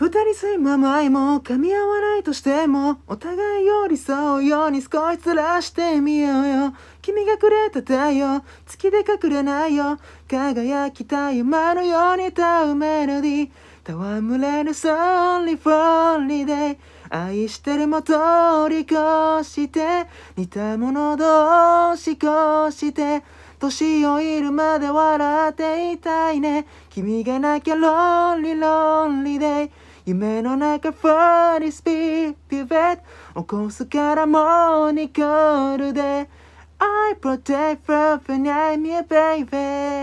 二人すいまま愛も噛み合わないとしてもお互い寄り添うように少しずらしてみようよ君がくれた太陽月で隠れないよ輝きた夢のように歌うメロディー戯れるソーリーフォーリーデイ愛してるも通り越して似たもの同士越して年老いるまで笑っていたいね君がなきゃロンリロンリデイ夢の中フォリスピピベット起こすからもうニコールで I protect from an enemy baby